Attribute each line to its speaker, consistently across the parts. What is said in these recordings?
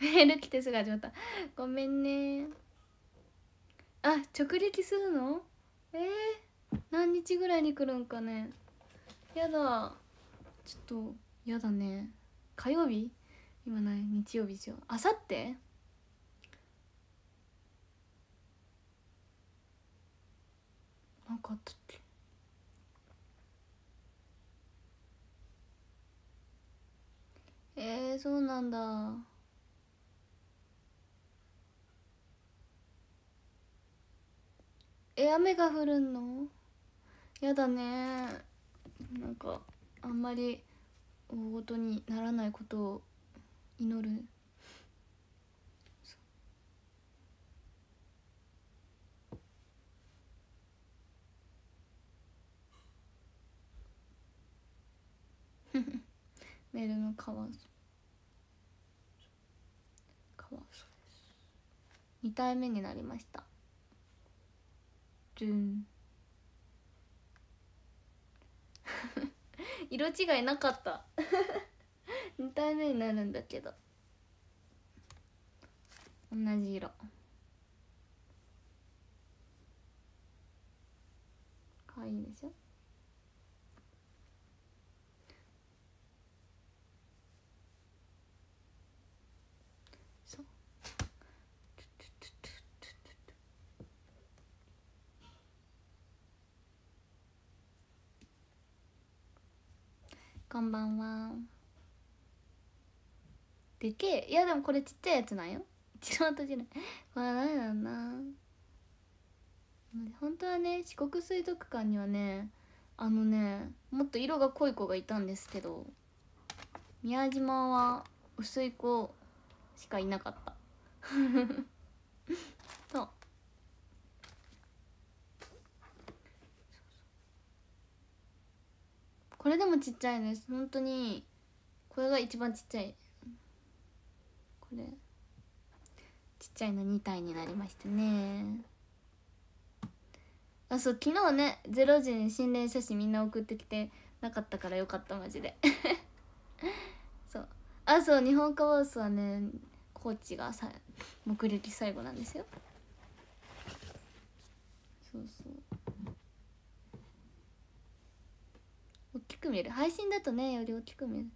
Speaker 1: メール来てすぐ始まったごめんねあ直撃するのえー、何日ぐらいに来るんかねやだちょっとやだね火曜日今ない日曜日じゃあさってなんかあったっけえー、そうなんだえ雨が降るのやだねなんかあんまり大ごとにならないことを祈る メールのカワウソカワウソです2体目になりましたドゥン色違いなかった2体 目になるんだけど同じ色かわいいでしょこんばんはでけえいやでもこれちっちゃいやつなんよ 一番閉じないこれはダメだな本当はね四国水族館にはねあのねもっと色が濃い子がいたんですけど宮島は薄い子しかいなかったこれでもちっちゃいです本当にこれが一番ちっちゃいこれちっちゃいの2体になりましたねあそう昨日ね0時に心霊写真みんな送ってきてなかったからよかったマジで そうあそう日本カバウスはねコーチがさ目撃最後なんですよく見える配信だとねより大きく見える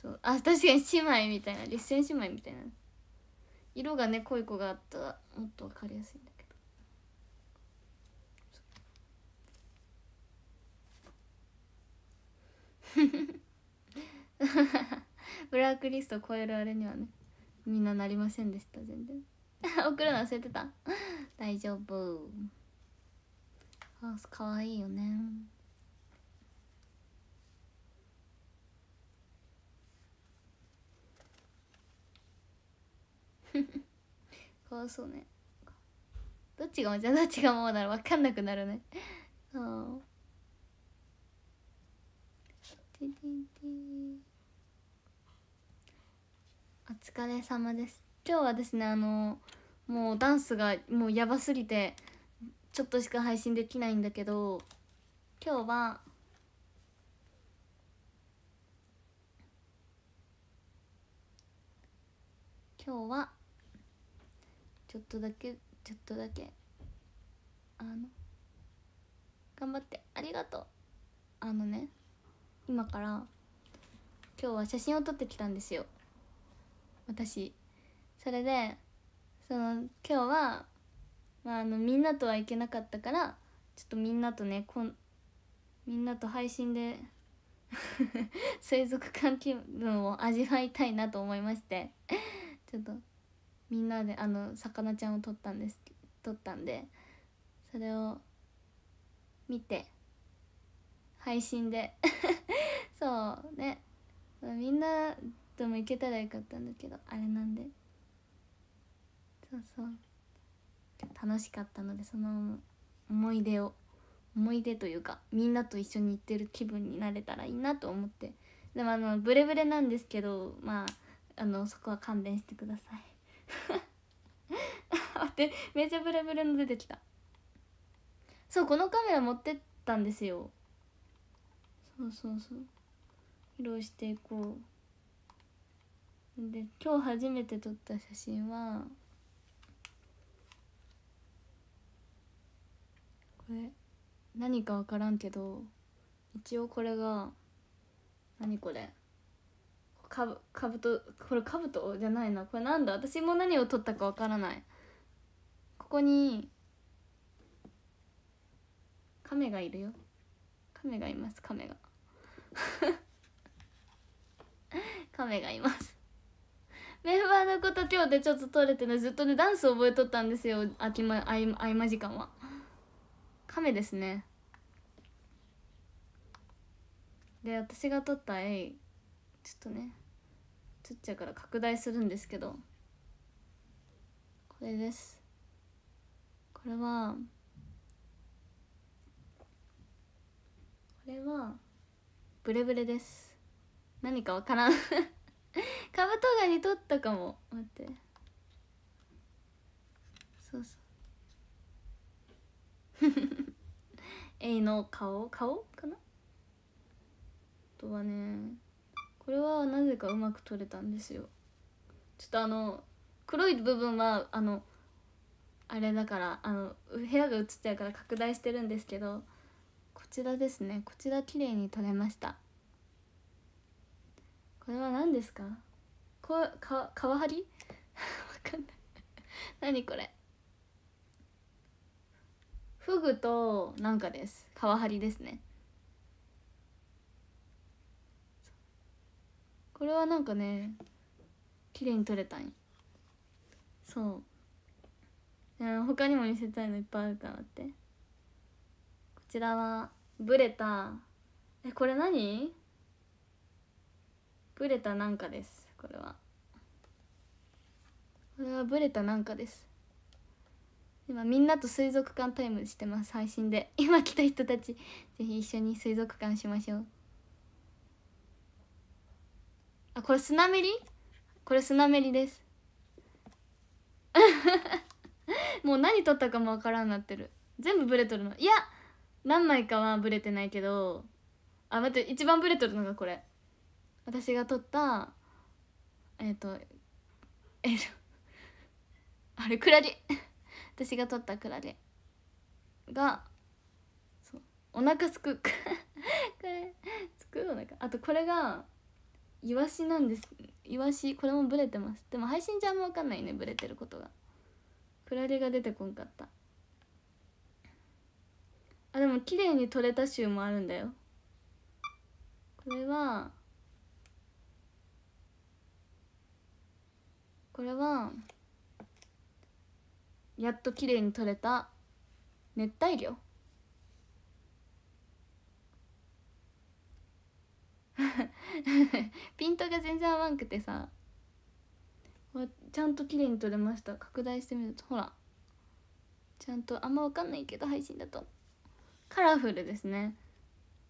Speaker 1: そうあ確かに姉妹みたいな立線姉妹みたいな色がね濃い子があったらもっと分かりやすいんだけどフフフブラックリストを超えるあれにはねみんななりませんでした全然 送るの忘れてた大丈夫あかわいいよねあそうねどっちがもじゃどっちがもうなら分かんなくなるねああお疲れ様です今日はですねあのもうダンスがもうやばすぎてちょっとしか配信できないんだけど今日は今日はちょっとだけちょっとだけあの頑張ってありがとうあのね今から今日は写真を撮ってきたんですよ私それでその今日は、まあ、あのみんなとは行けなかったからちょっとみんなとねこんみんなと配信で 水族館気分を味わいたいなと思いましてちょっとみんなであの魚ちゃんを撮ったんです撮ったんでそれを見て配信で そうねみんなとも行けたらよかったんだけどあれなんでそうそう楽しかったのでその思い出を思い出というかみんなと一緒に行ってる気分になれたらいいなと思ってでもあのブレブレなんですけどまああのそこは勘弁してください。待ってめっちゃブレブレの出てきたそうこのカメラ持ってったんですよそうそうそう披露していこうで今日初めて撮った写真はこれ何か分からんけど一応これが何これかぶかぶとこれかぶとじゃないなこれなんだ私も何を取ったかわからないここに亀がいるよ亀がいます亀が亀 がいますメンバーのこと今日でちょっと取れてねずっとねダンス覚えとったんですよあきま合間時間は亀ですねで私が撮った絵ちょっとねちっちゃいから拡大するんですけどこれですこれはこれはブレブレです何かわからん カブトガニ取ったかも待ってそうそう エイの顔顔かなあとはねこれはなぜかうまく取れたんですよちょっとあの黒い部分はあのあれだからあの部屋が映っちゃうから拡大してるんですけどこちらですねこちら綺麗に撮れましたこれは何ですかこか皮張り わかんない何これフグとなんかです皮張りですねこれはなんかね綺麗に撮れたんそう他にも見せたいのいっぱいあるからってこちらはブレたえこれ何ブレたなんかですこれはこれはブレたなんかです今みんなと水族館タイムしてます配信で今来た人たち是非一緒に水族館しましょうあこれスナメリこれスナメリです もう何撮ったかもわからんなってる全部ブレとるのいや何枚かはブレてないけどあ待って一番ブレとるのがこれ私が撮ったえっ、ー、とえっ、ー、あれクラゲ私が撮ったクラゲがそうお腹すく これすくお腹あとこれがイワシなんですイワシこれもブレてますでも配信じゃあんま分かんないねブレてることがクラゲが出てこんかったあでも綺麗に取れた集もあるんだよこれはこれはやっと綺麗に取れた熱帯魚 ピントが全然合わんくてさちゃんと綺麗に撮れました拡大してみるとほらちゃんとあんま分かんないけど配信だとカラフルですね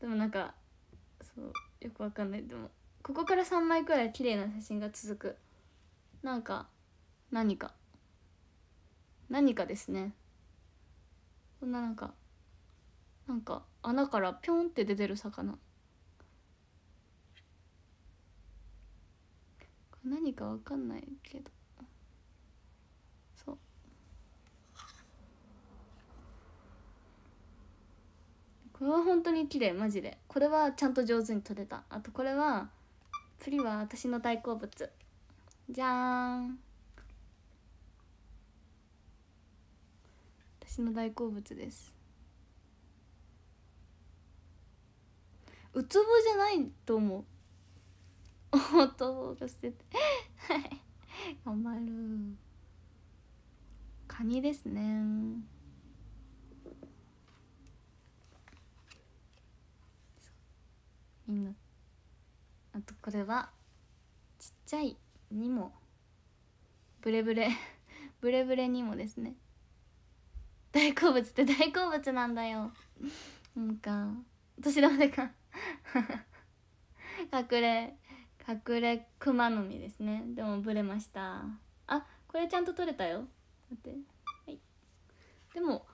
Speaker 1: でもなんかそうよく分かんないでもここから3枚くらい綺麗な写真が続くなんか何か何かですねこんななんかなんか穴からピョンって出てる魚何かわかんないけどそうこれは本当に綺麗マジでこれはちゃんと上手に撮れたあとこれはプリは私の大好物じゃーん私の大好物ですウツボじゃないと思う音がしててはい 頑張るカニですねみんなあとこれはちっちゃいにもブレブレ ブレブレにもですね大好物って大好物なんだよなんか私玉でか隠れ隠れ熊の実ですねでもブレましたあこれちゃんと取れたよ待ってはいでも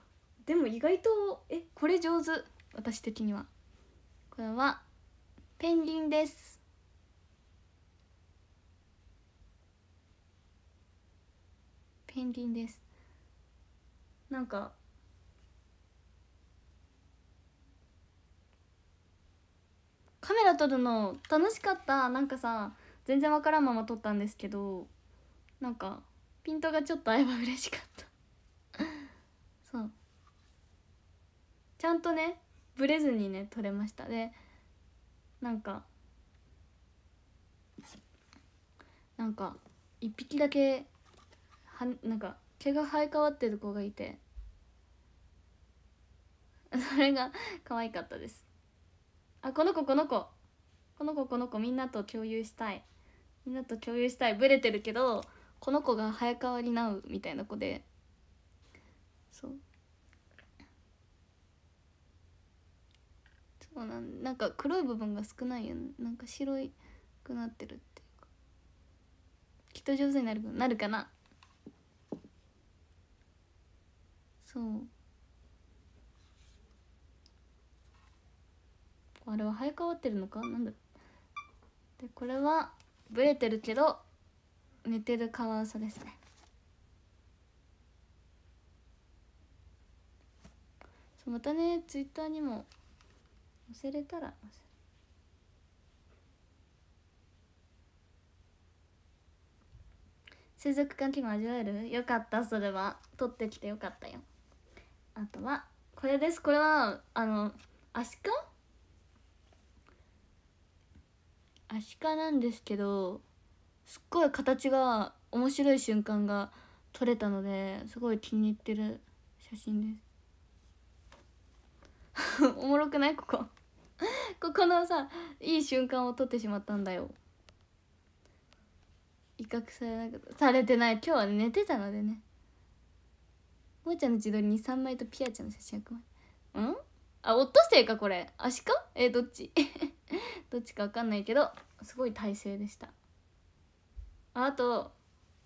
Speaker 1: でも意外とえこれ上手私的にはこれはペンギンですペンギンですなんかカメラ撮るの楽しかったなんかさ全然わからんまま撮ったんですけどなんかピントがちょっと合えば嬉しかった そうちゃんとねブレずにね撮れましたでなんかなんか1匹だけはなんか毛が生え変わってる子がいてそれが可愛かったですあこの子この子この子この子みんなと共有したいみんなと共有したいブレてるけどこの子が早変わりなうみたいな子でそうそうなんなんか黒い部分が少ないよ、ね、なんか白いくなってるっていうかきっと上手になるなるかなそうあれは生え変わってるのかなんだでこれはブレてるけど寝てるカワウソですねそうまたねツイッターにも載せれたらせる水気味わえるよかったそれは取ってきてよかったよあとはこれですこれはあのアシカアシカなんですけどすっごい形が面白い瞬間が撮れたのですごい気に入ってる写真です おもろくないここここのさいい瞬間を撮ってしまったんだよ威嚇されなかったされてない今日は、寝てたのでねもーちゃんの自撮りに3枚とピアちゃんの写真を。うんあオットセかこれ足かえー、どっち どっちか分かんないけどすごい体勢でしたあと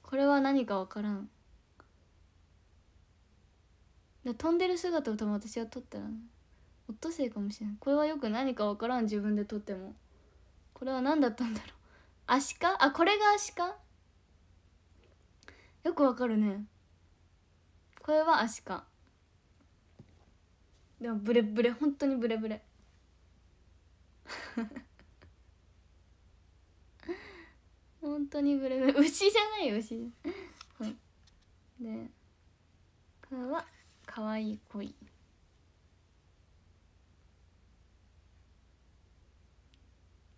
Speaker 1: これは何か分からんで飛んでる姿を多分私は撮ったら、ね、オットセイかもしれないこれはよく何か分からん自分で撮ってもこれは何だったんだろうアシカあこれがアシカよくわかるねこれはアシカでもブレブレ本当にブレブレ 本当にブレブレ牛じゃないよ牛で「かはかわいい恋」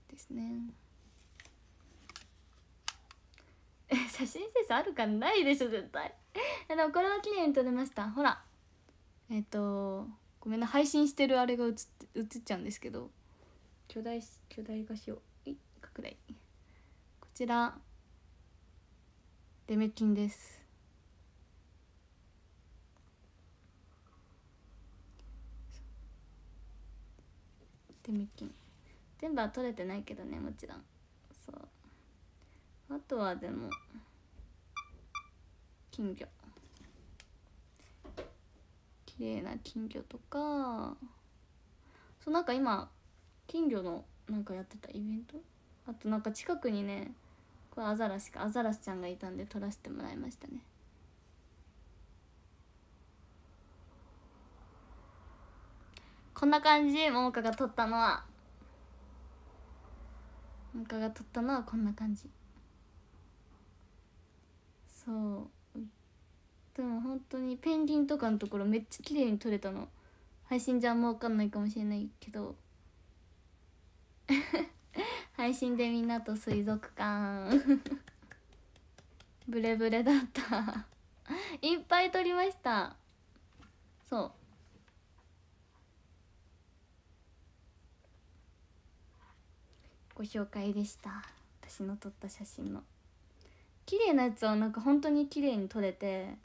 Speaker 1: ですねえ写真センスあるかないでしょ絶対でもこれは綺麗に撮れましたほらえっ、ー、とごめんな配信してるあれが映っ映っちゃうんですけど巨大巨大化しようい拡大こちらデメキンですデメキン全部は取れてないけどねもちろんそうあとはでも金魚綺麗な金魚とかそうなんか今金魚のなんかやってたイベントあとなんか近くにねこれアザラシかアザラシちゃんがいたんで撮らせてもらいましたねこんな感じ桃花が撮ったのは桃花が撮ったのはこんな感じそうでも本当にペンギンとかのところめっちゃ綺麗に撮れたの配信じゃあんま分かんないかもしれないけど 配信でみんなと水族館 ブレブレだった いっぱい撮りましたそうご紹介でした私の撮った写真の綺麗なやつはなんか本当に綺麗に撮れて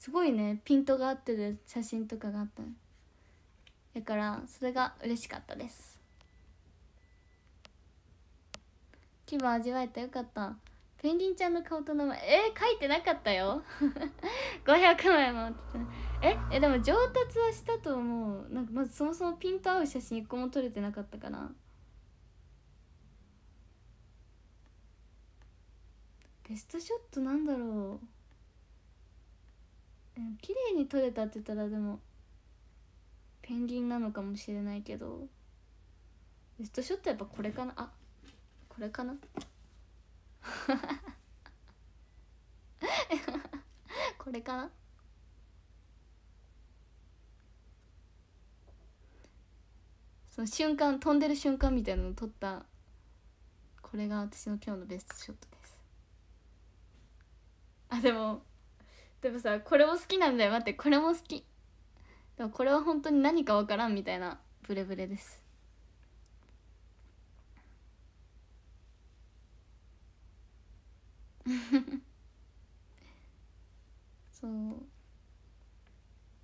Speaker 1: すごいねピントが合ってる写真とかがあっただからそれが嬉しかったです気分味わえてよかったペンギンちゃんの顔と名前えー、書いてなかったよ500枚 もええでも上達はしたと思うなんかまずそもそもピント合う写真一個も撮れてなかったかなベストショットなんだろううん綺麗に撮れたって言ったらでもペンギンなのかもしれないけどベストショットやっぱこれかなあこれかな これかなその瞬間飛んでる瞬間みたいなのを撮ったこれが私の今日のベストショットですあでもでもさこれも好きなんだよ待ってこれも好きでもこれは本当に何かわからんみたいなブレブレです そう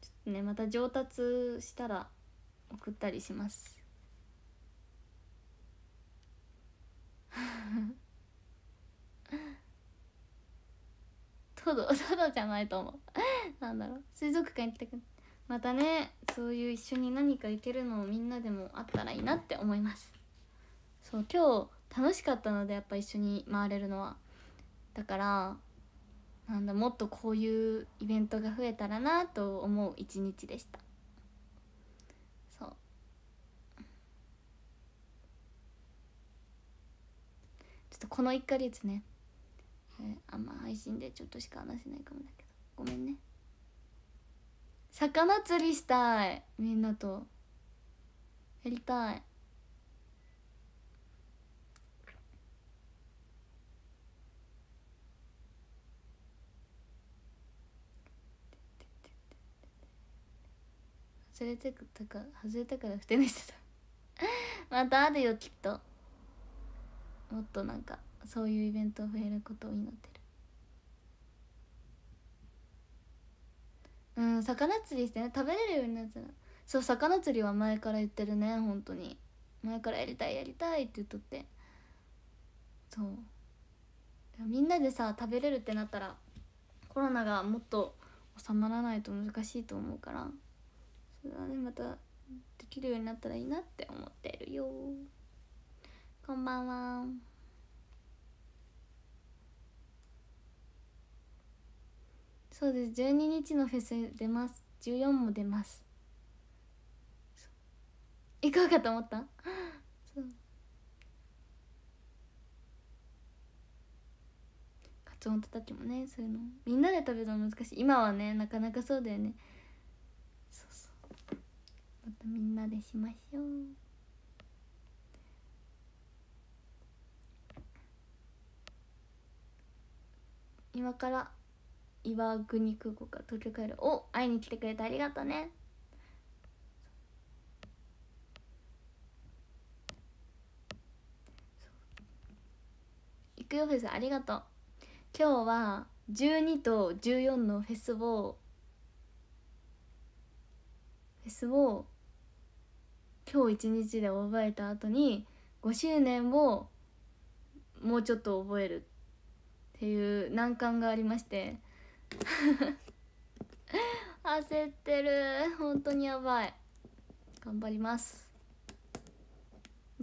Speaker 1: ちょっとねまた上達したら送ったりします トドトドじゃないと思う なんだろう水族館行きたくまたねそういう一緒に何か行けるのをみんなでもあったらいいなって思いますそう今日楽しかったのでやっぱ一緒に回れるのはだからなんだもっとこういうイベントが増えたらなと思う一日でしたそうちょっとこの1ヶ月ねあんま配信でちょっとしか話せないかもだけどごめんね魚釣りしたいみんなとやりたい外れてたか外れたからふてにしてた またあるよきっともっとなんかそういうイベント増えることを祈ってるうん魚釣りしてね食べれるようになったらそう魚釣りは前から言ってるね本当に前からやりたいやりたいって言っとってそうみんなでさ食べれるってなったらコロナがもっと収まらないと難しいと思うからそれはねまたできるようになったらいいなって思ってるよこんばんはそうです12日のフェス出ます14も出ます行こうかと思ったそうカツオンたちもねそういうのみんなで食べるの難しい今はねなかなかそうだよねそうそうまたみんなでしましょう今から岩国空港から東京帰るお会いに来てくれてありがとうね行くよフェスありがとう今日は12と14のフェスをフェスを今日一日で覚えた後に5周年をもうちょっと覚えるっていう難関がありまして 焦ってる本当にやばい頑張ります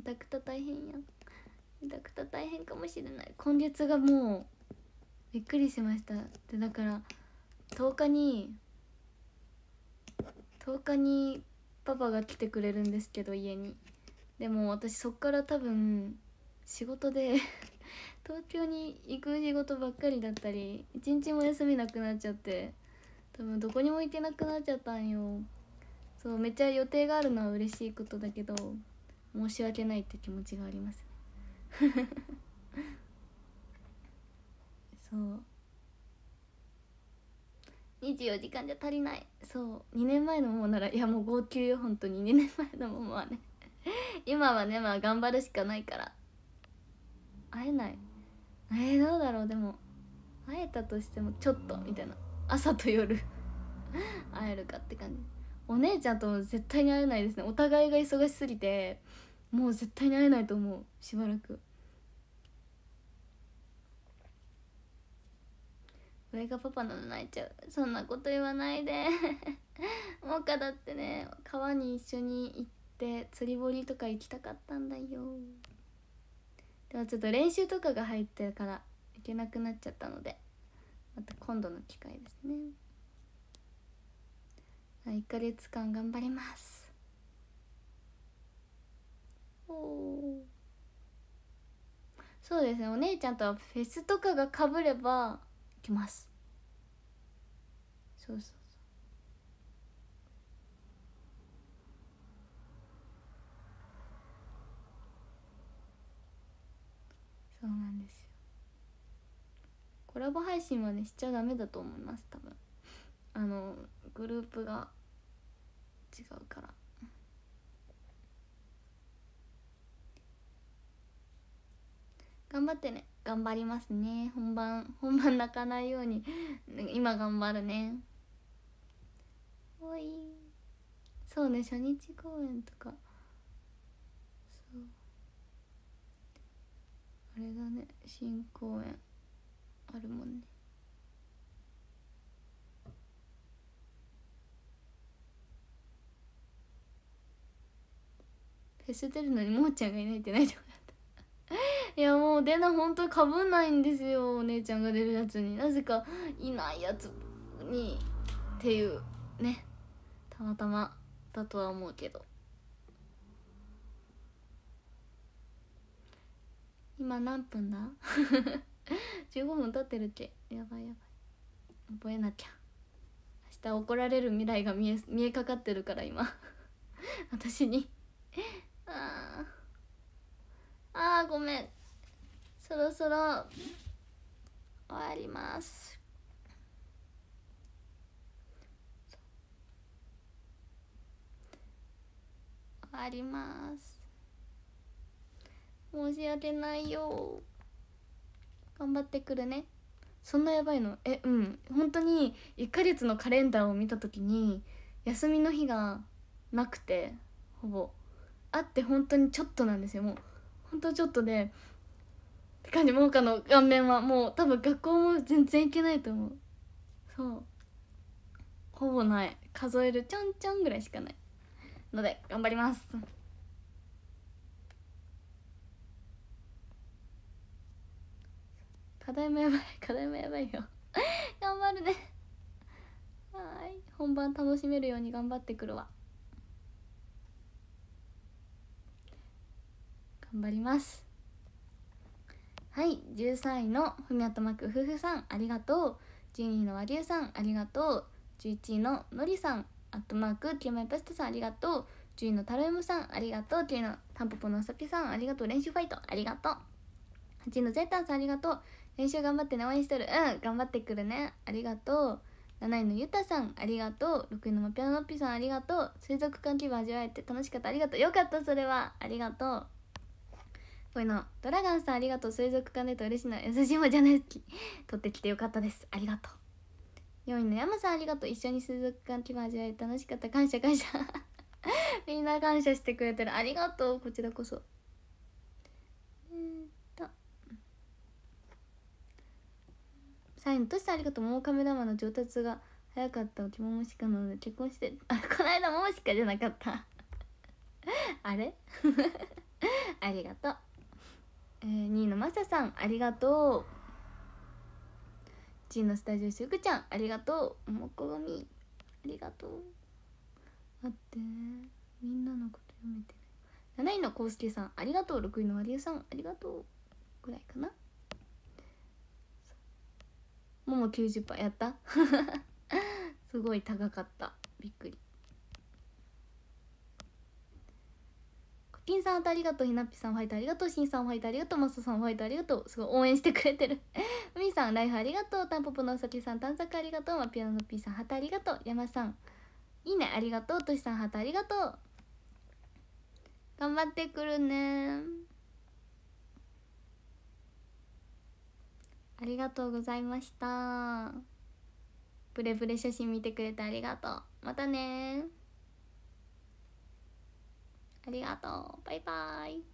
Speaker 1: タくた大変やタくた大変かもしれない今月がもうびっくりしましたでだから10日に10日にパパが来てくれるんですけど家にでも私そっから多分仕事で東京に行く仕事ばっかりだったり一日も休みなくなっちゃって多分どこにも行けなくなっちゃったんよそうめっちゃ予定があるのは嬉しいことだけど申し訳ないって気持ちがありますね そう24時間じゃ足りないそう2年前のもならいやもう号泣よ本当に2年前のもはね今はねまあ頑張るしかないから会えないえー、どうだろうでも会えたとしてもちょっとみたいな朝と夜 会えるかって感じお姉ちゃんと絶対に会えないですねお互いが忙しすぎてもう絶対に会えないと思うしばらく俺がパパなの泣いちゃうそんなこと言わないで もうかだってね川に一緒に行って釣り堀とか行きたかったんだよでもちょっと練習とかが入ってるからいけなくなっちゃったのでまた今度の機会ですね1ヶ月間頑張りますおおそうですねお姉ちゃんとはフェスとかがかぶれば行きますそうそうそうなんですよコラボ配信はねしちゃダメだと思います多分あのグループが違うから頑張ってね頑張りますね本番本番泣かないように今頑張るねおいそうね初日公演とかそうあれだね新公園あるもんねフェス出るのにもーちゃんがいないってないとこだった いやもう出な本当かぶんないんですよお姉ちゃんが出るやつになぜかいないやつにっていうねたまたまだとは思うけど今何分だ15 分経ってるってやばいやばい覚えなきゃ明日怒られる未来が見え見えかかってるから今私にああごめんそろそろ終わります終わります申し訳ないよ頑張ってくるねそんなやばいのえうん本当に1ヶ月のカレンダーを見た時に休みの日がなくてほぼあって本当にちょっとなんですよもう本当ちょっとでって感じもうかの顔面はもう多分学校も全然行けないと思うそうほぼない数えるちょんちょんぐらいしかないので頑張ります課題もやばい 課題もやばいよ 頑張るねはい本番楽しめるように頑張ってくるわ頑張りますはい13位のふみやとまくふふさんありがとう12位の和牛さんありがとう11位ののりさんアットマーク9枚ペストさんありがとう10位のタロエムさんありがとう9位のタンポポのあさぴさんありがとう練習ファイトありがとう8位のゼータンさんありがとう練習頑張ってね応援しとるうん頑張ってくるねありがとう7位のゆたさんありがとう6位のマピアノッピさんありがとう水族館気分味わえて楽しかったありがとうよかったそれはありがとうこういうのドラガンさんありがとう水族館でと嬉しいな優しいもじゃない好き取ってきてよかったですありがとう4位の山さんありがとう一緒に水族館気分味わえて楽しかった感謝感謝 みんな感謝してくれてるありがとうこちらこそサインとしてありがとうもうカメラマンの上達が早かったうちももしかなので結婚してあこの間ももしかじゃなかった あれ ありがとう、えー、2位のまささんありがとうちーのスタジオしゅくちゃんありがとうもこみありがとう待ってみんなのこと読めてな7位のこうすけさんありがとう6位のわりゆさんありがとうぐらいかなも90%やった すごい高かったびっくりコピンさんありがとうひなっぴさんファイトありがとうしんさんファイトありがとうマサさんファイトありがとうすごい応援してくれてる みさんライフありがとうたんぽぽのおさきさん短冊ありがとうまピアノのぴーさんハタありがとう山さんいいねありがとうとしさんハタありがとう頑張ってくるねありがとうございましたブレブレ写真見てくれてありがとうまたねありがとうバイバイ